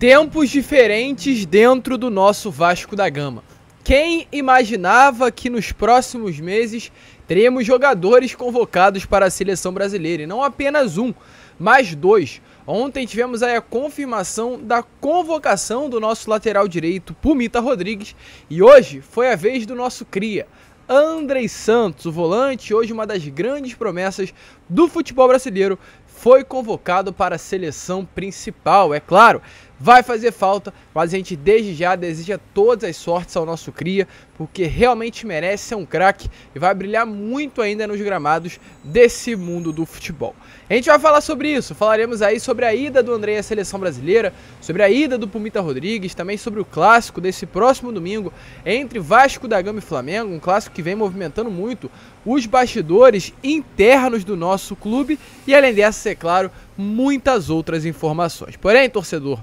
Tempos diferentes dentro do nosso Vasco da Gama. Quem imaginava que nos próximos meses teremos jogadores convocados para a seleção brasileira? E não apenas um, mas dois. Ontem tivemos aí a confirmação da convocação do nosso lateral direito, Pumita Rodrigues, e hoje foi a vez do nosso cria, Andrei Santos, o volante, hoje uma das grandes promessas do futebol brasileiro, foi convocado para a seleção principal, é claro vai fazer falta, mas a gente desde já deseja todas as sortes ao nosso cria, porque realmente merece ser um craque e vai brilhar muito ainda nos gramados desse mundo do futebol. A gente vai falar sobre isso, falaremos aí sobre a ida do André à seleção brasileira, sobre a ida do Pumita Rodrigues, também sobre o clássico desse próximo domingo entre Vasco da Gama e Flamengo, um clássico que vem movimentando muito os bastidores internos do nosso clube e além dessa, é claro, muitas outras informações. Porém, torcedor,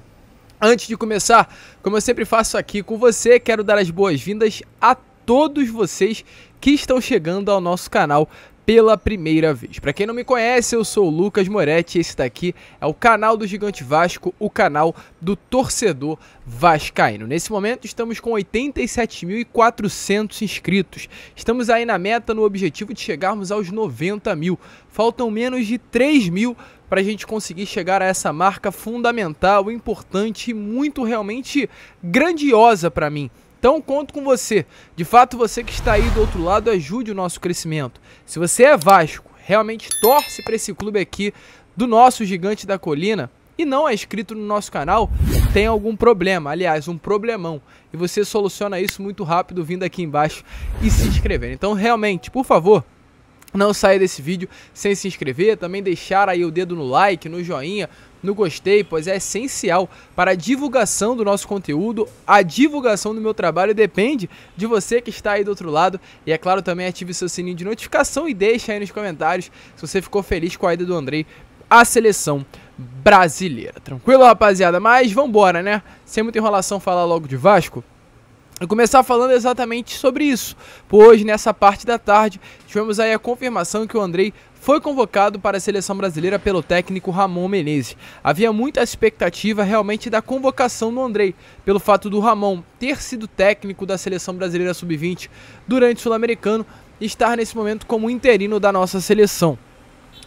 Antes de começar, como eu sempre faço aqui com você, quero dar as boas-vindas a todos vocês que estão chegando ao nosso canal pela primeira vez. Para quem não me conhece, eu sou o Lucas Moretti e esse daqui é o canal do Gigante Vasco, o canal do torcedor vascaíno. Nesse momento estamos com 87.400 inscritos. Estamos aí na meta no objetivo de chegarmos aos 90 mil. Faltam menos de 3 mil para a gente conseguir chegar a essa marca fundamental, importante e muito realmente grandiosa para mim então conto com você. De fato, você que está aí do outro lado, ajude o nosso crescimento. Se você é Vasco, realmente torce para esse clube aqui do nosso gigante da colina e não é inscrito no nosso canal, tem algum problema, aliás, um problemão. E você soluciona isso muito rápido vindo aqui embaixo e se inscrevendo. Então, realmente, por favor, não saia desse vídeo sem se inscrever, também deixar aí o dedo no like, no joinha, no gostei, pois é essencial para a divulgação do nosso conteúdo. A divulgação do meu trabalho depende de você que está aí do outro lado. E é claro, também ative seu sininho de notificação e deixe aí nos comentários se você ficou feliz com a ida do Andrei à seleção brasileira. Tranquilo, rapaziada? Mas vambora, né? Sem muita enrolação, falar logo de Vasco. Eu começar falando exatamente sobre isso, pois nessa parte da tarde tivemos aí a confirmação que o Andrei foi convocado para a seleção brasileira pelo técnico Ramon Menezes. Havia muita expectativa realmente da convocação do Andrei, pelo fato do Ramon ter sido técnico da seleção brasileira sub-20 durante o Sul-Americano e estar nesse momento como interino da nossa seleção.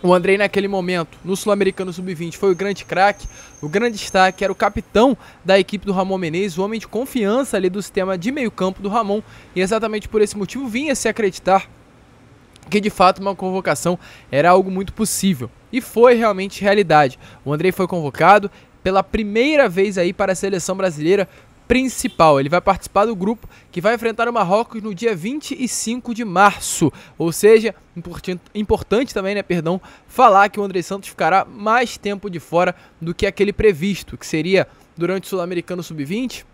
O Andrei, naquele momento, no Sul-Americano Sub-20, foi o grande craque, o grande destaque, era o capitão da equipe do Ramon Menezes, o homem de confiança ali do sistema de meio-campo do Ramon, e exatamente por esse motivo vinha se acreditar que de fato uma convocação era algo muito possível. E foi realmente realidade. O Andrei foi convocado pela primeira vez aí para a seleção brasileira principal. Ele vai participar do grupo que vai enfrentar o Marrocos no dia 25 de março. Ou seja, importante, importante também, né, perdão, falar que o André Santos ficará mais tempo de fora do que aquele previsto, que seria durante o Sul-Americano Sub-20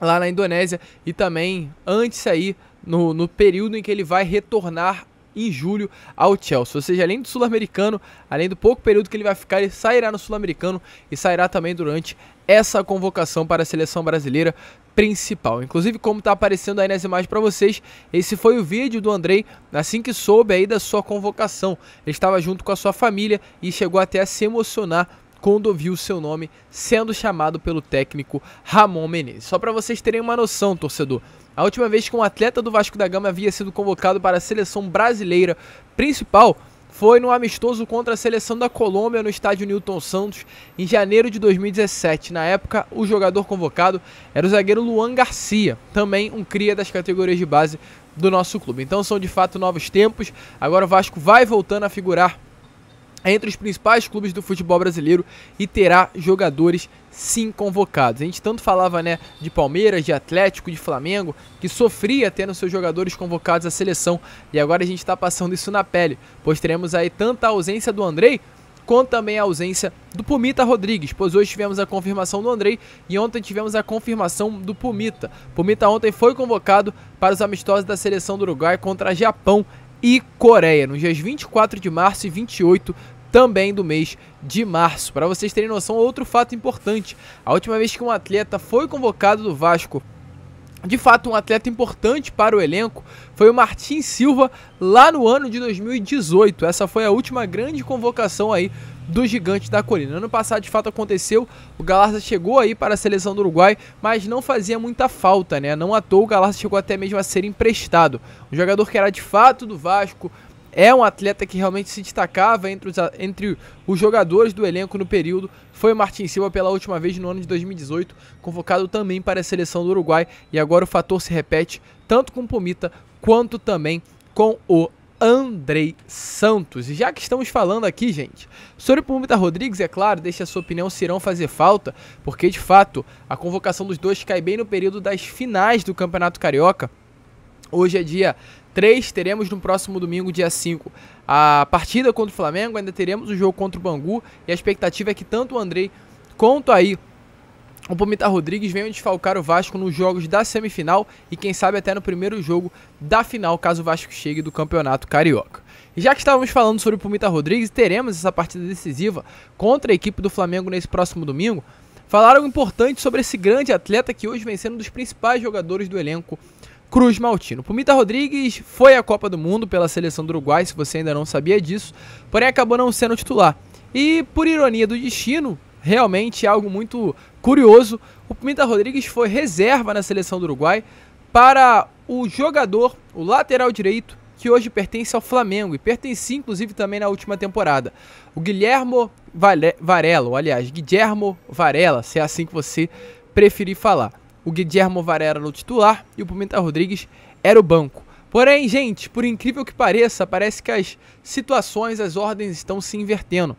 lá na Indonésia e também antes aí no, no período em que ele vai retornar em julho ao Chelsea. Ou seja, além do Sul-Americano, além do pouco período que ele vai ficar, ele sairá no Sul-Americano e sairá também durante essa convocação para a seleção brasileira principal. Inclusive, como está aparecendo aí nas imagens para vocês, esse foi o vídeo do Andrei assim que soube aí da sua convocação. Ele estava junto com a sua família e chegou até a se emocionar quando ouviu seu nome sendo chamado pelo técnico Ramon Menezes. Só para vocês terem uma noção, torcedor, a última vez que um atleta do Vasco da Gama havia sido convocado para a seleção brasileira principal foi no amistoso contra a seleção da Colômbia no estádio Newton Santos em janeiro de 2017. Na época, o jogador convocado era o zagueiro Luan Garcia, também um cria das categorias de base do nosso clube. Então são de fato novos tempos. Agora o Vasco vai voltando a figurar é entre os principais clubes do futebol brasileiro e terá jogadores sim convocados. A gente tanto falava né, de Palmeiras, de Atlético, de Flamengo, que sofria tendo seus jogadores convocados à seleção. E agora a gente está passando isso na pele, pois teremos aí tanta ausência do Andrei quanto também a ausência do Pumita Rodrigues, pois hoje tivemos a confirmação do Andrei e ontem tivemos a confirmação do Pumita. Pumita ontem foi convocado para os amistosos da seleção do Uruguai contra Japão e Coreia, nos dias 24 de março e 28 também do mês de março. Para vocês terem noção, outro fato importante: a última vez que um atleta foi convocado do Vasco de fato, um atleta importante para o elenco foi o Martin Silva lá no ano de 2018. Essa foi a última grande convocação aí do gigante da colina. Ano passado, de fato, aconteceu. O Galarza chegou aí para a seleção do Uruguai, mas não fazia muita falta, né? Não à toa, o Galarza chegou até mesmo a ser emprestado. Um jogador que era de fato do Vasco, é um atleta que realmente se destacava entre os, entre os jogadores do elenco no período. Foi Martin Silva pela última vez no ano de 2018, convocado também para a seleção do Uruguai. E agora o fator se repete tanto com o Pumita quanto também com o Andrei Santos. E já que estamos falando aqui, gente, sobre o Pumita Rodrigues, é claro, deixe a sua opinião se irão fazer falta, porque de fato a convocação dos dois cai bem no período das finais do Campeonato Carioca. Hoje é dia 3, teremos no próximo domingo, dia 5, a partida contra o Flamengo, ainda teremos o jogo contra o Bangu e a expectativa é que tanto o Andrei quanto aí o Pumita Rodrigues venham desfalcar o Vasco nos jogos da semifinal e quem sabe até no primeiro jogo da final, caso o Vasco chegue do Campeonato Carioca. E já que estávamos falando sobre o Pumita Rodrigues, teremos essa partida decisiva contra a equipe do Flamengo nesse próximo domingo. falaram importante sobre esse grande atleta que hoje vem sendo um dos principais jogadores do elenco Cruz Maltino. Pumita Rodrigues foi à Copa do Mundo pela seleção do Uruguai, se você ainda não sabia disso, porém acabou não sendo titular. E por ironia do destino, realmente é algo muito curioso, o Pumita Rodrigues foi reserva na seleção do Uruguai para o jogador, o lateral direito, que hoje pertence ao Flamengo e pertencia inclusive também na última temporada. O Guilhermo Varela, aliás, Guilhermo Varela, se é assim que você preferir falar o Guillermo Varela no titular e o Pimenta Rodrigues era o banco. Porém, gente, por incrível que pareça, parece que as situações, as ordens estão se invertendo.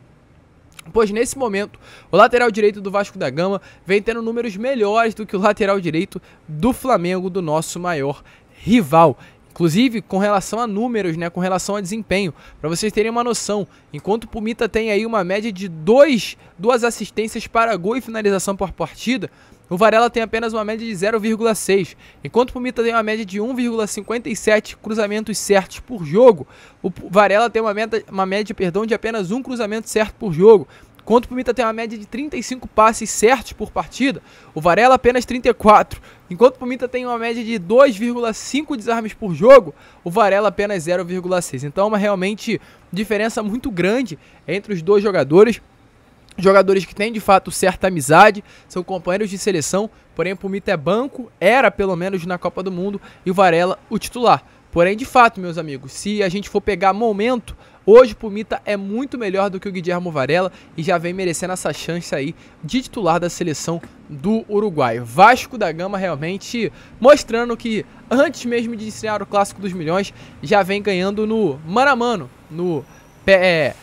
Pois nesse momento, o lateral direito do Vasco da Gama vem tendo números melhores do que o lateral direito do Flamengo, do nosso maior rival. Inclusive, com relação a números, né, com relação a desempenho, para vocês terem uma noção, enquanto o Pumita tem aí uma média de dois, duas assistências para gol e finalização por partida, o Varela tem apenas uma média de 0,6, enquanto o Pumita tem uma média de 1,57 cruzamentos certos por jogo. O Varela tem uma, média, uma média perdão, de apenas um cruzamento certo por jogo. Enquanto o Pumita tem uma média de 35 passes certos por partida, o Varela apenas 34. Enquanto o Pumita tem uma média de 2,5 desarmes por jogo, o Varela apenas 0,6. Então, é uma realmente diferença muito grande entre os dois jogadores jogadores que têm de fato certa amizade, são companheiros de seleção, porém o Pumita é banco, era pelo menos na Copa do Mundo, e o Varela o titular. Porém, de fato, meus amigos, se a gente for pegar momento, Hoje o Pumita é muito melhor do que o Guilherme Varela e já vem merecendo essa chance aí de titular da seleção do Uruguai. Vasco da Gama realmente mostrando que antes mesmo de estrear o Clássico dos Milhões, já vem ganhando no mano a mano, no pé... É,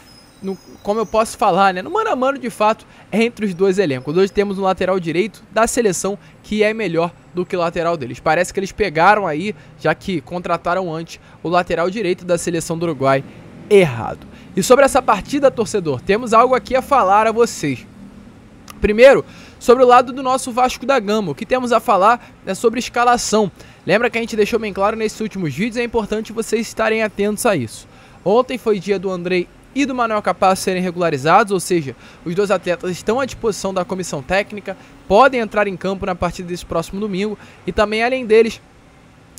no, como eu posso falar, né? No mano a mano, de fato, entre os dois elencos. Hoje temos um lateral direito da seleção que é melhor do que o lateral deles. Parece que eles pegaram aí, já que contrataram antes o lateral direito da seleção do Uruguai, errado. E sobre essa partida, torcedor, temos algo aqui a falar a vocês. Primeiro, sobre o lado do nosso Vasco da Gama, o que temos a falar é sobre escalação. Lembra que a gente deixou bem claro nesses últimos vídeos, é importante vocês estarem atentos a isso. Ontem foi dia do Andrei e do Manuel Capaz serem regularizados, ou seja, os dois atletas estão à disposição da comissão técnica, podem entrar em campo na partida desse próximo domingo e também além deles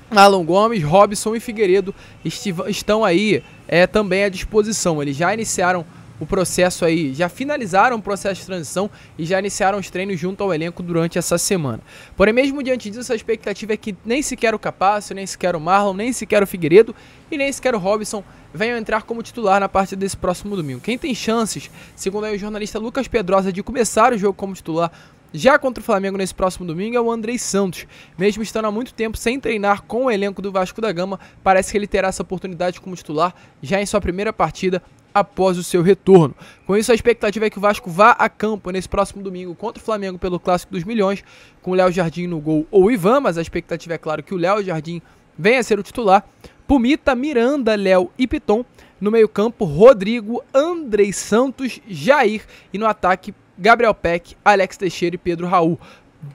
Alan Gomes, Robson e Figueiredo estão aí é, também à disposição. Eles já iniciaram o processo aí, já finalizaram o processo de transição e já iniciaram os treinos junto ao elenco durante essa semana. Porém, mesmo diante disso, a expectativa é que nem sequer o Capasso, nem sequer o Marlon, nem sequer o Figueiredo e nem sequer o Robson venham entrar como titular na partida desse próximo domingo. Quem tem chances, segundo o jornalista Lucas Pedrosa, de começar o jogo como titular já contra o Flamengo nesse próximo domingo é o Andrei Santos. Mesmo estando há muito tempo sem treinar com o elenco do Vasco da Gama, parece que ele terá essa oportunidade como titular já em sua primeira partida após o seu retorno. Com isso, a expectativa é que o Vasco vá a campo nesse próximo domingo contra o Flamengo pelo Clássico dos Milhões, com o Léo Jardim no gol ou Ivan, mas a expectativa é claro que o Léo Jardim venha a ser o titular. Pumita, Miranda, Léo e Piton. No meio-campo, Rodrigo, Andrei Santos, Jair e no ataque, Gabriel Peck, Alex Teixeira e Pedro Raul.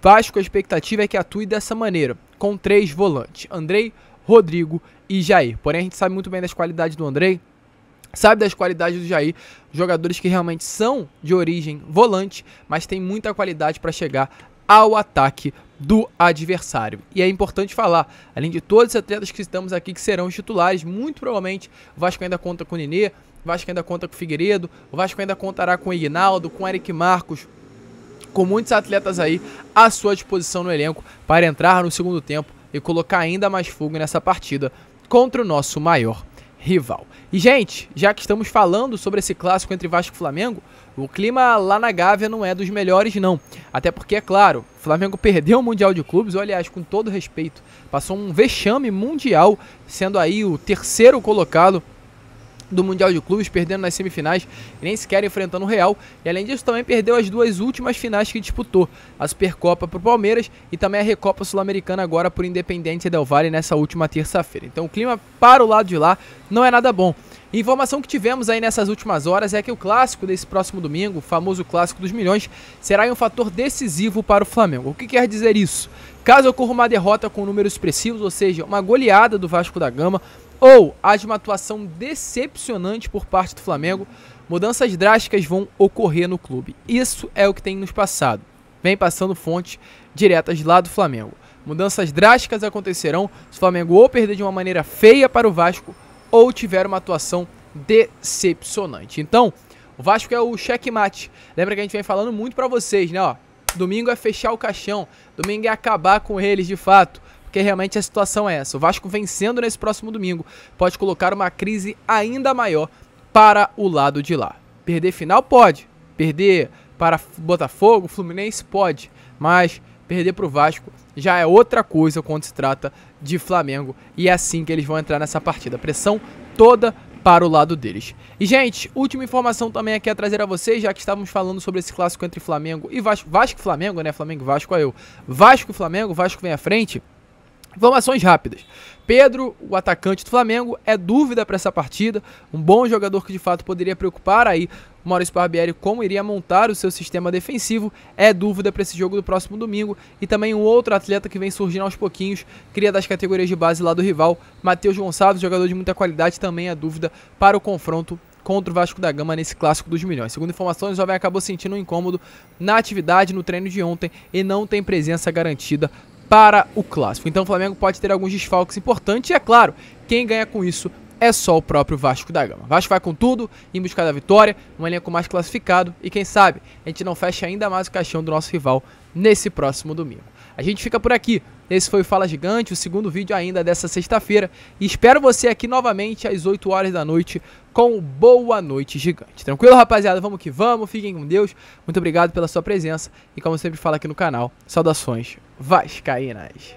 Vasco a expectativa é que atue dessa maneira, com três volantes: Andrei, Rodrigo e Jair. Porém, a gente sabe muito bem das qualidades do Andrei, sabe das qualidades do Jair, jogadores que realmente são de origem volante, mas tem muita qualidade para chegar ao ataque do adversário. E é importante falar, além de todos os atletas que estamos aqui que serão os titulares, muito provavelmente o Vasco ainda conta com o Nenê, o Vasco ainda conta com o Figueiredo, o Vasco ainda contará com o Ignaldo, com o Eric Marcos, com muitos atletas aí à sua disposição no elenco para entrar no segundo tempo e colocar ainda mais fogo nessa partida contra o nosso maior rival. E gente, já que estamos falando sobre esse clássico entre Vasco e Flamengo, o clima lá na Gávea não é dos melhores não. Até porque é claro, o Flamengo perdeu o Mundial de Clubes, ou, aliás, com todo respeito, passou um vexame mundial, sendo aí o terceiro colocado do Mundial de Clubes, perdendo nas semifinais e nem sequer enfrentando o Real. E além disso, também perdeu as duas últimas finais que disputou: a Supercopa para o Palmeiras e também a Recopa Sul-Americana, agora por Independente Del Valle, nessa última terça-feira. Então, o clima para o lado de lá não é nada bom. Informação que tivemos aí nessas últimas horas é que o clássico desse próximo domingo, o famoso clássico dos milhões, será um fator decisivo para o Flamengo. O que quer dizer isso? Caso ocorra uma derrota com números expressivos, ou seja, uma goleada do Vasco da Gama, ou haja uma atuação decepcionante por parte do Flamengo, mudanças drásticas vão ocorrer no clube. Isso é o que tem nos passado. Vem passando fontes diretas lá do Flamengo. Mudanças drásticas acontecerão se o Flamengo ou perder de uma maneira feia para o Vasco ou tiver uma atuação decepcionante. Então, o Vasco é o checkmate. Lembra que a gente vem falando muito para vocês, né? Ó, domingo é fechar o caixão, domingo é acabar com eles de fato porque realmente a situação é essa. O Vasco vencendo nesse próximo domingo pode colocar uma crise ainda maior para o lado de lá. Perder final pode, perder para Botafogo, Fluminense pode, mas perder para o Vasco já é outra coisa quando se trata de Flamengo e é assim que eles vão entrar nessa partida. Pressão toda para o lado deles. E, gente, última informação também aqui a trazer a vocês, já que estávamos falando sobre esse clássico entre Flamengo e Vasco. Vasco e Flamengo, né? Flamengo e Vasco, é eu. Vasco e Flamengo, Vasco vem à frente. Informações rápidas. Pedro, o atacante do Flamengo, é dúvida para essa partida. Um bom jogador que de fato poderia preocupar aí Maurício Barbieri como iria montar o seu sistema defensivo. É dúvida para esse jogo do próximo domingo. E também um outro atleta que vem surgindo aos pouquinhos, cria das categorias de base lá do rival, Matheus Gonçalves, jogador de muita qualidade, também é dúvida para o confronto contra o Vasco da Gama nesse clássico dos milhões. Segundo informações, o jovem acabou sentindo um incômodo na atividade no treino de ontem e não tem presença garantida para o clássico. Então o Flamengo pode ter alguns desfalques importantes e, é claro, quem ganha com isso é só o próprio Vasco da Gama. Vasco vai com tudo em busca da vitória, um elenco mais classificado e quem sabe a gente não fecha ainda mais o caixão do nosso rival nesse próximo domingo. A gente fica por aqui. Esse foi o Fala Gigante, o segundo vídeo ainda dessa sexta-feira. E espero você aqui novamente às 8 horas da noite com Boa Noite Gigante. Tranquilo, rapaziada? Vamos que vamos, fiquem com Deus. Muito obrigado pela sua presença e, como sempre, fala aqui no canal. Saudações vascaínas.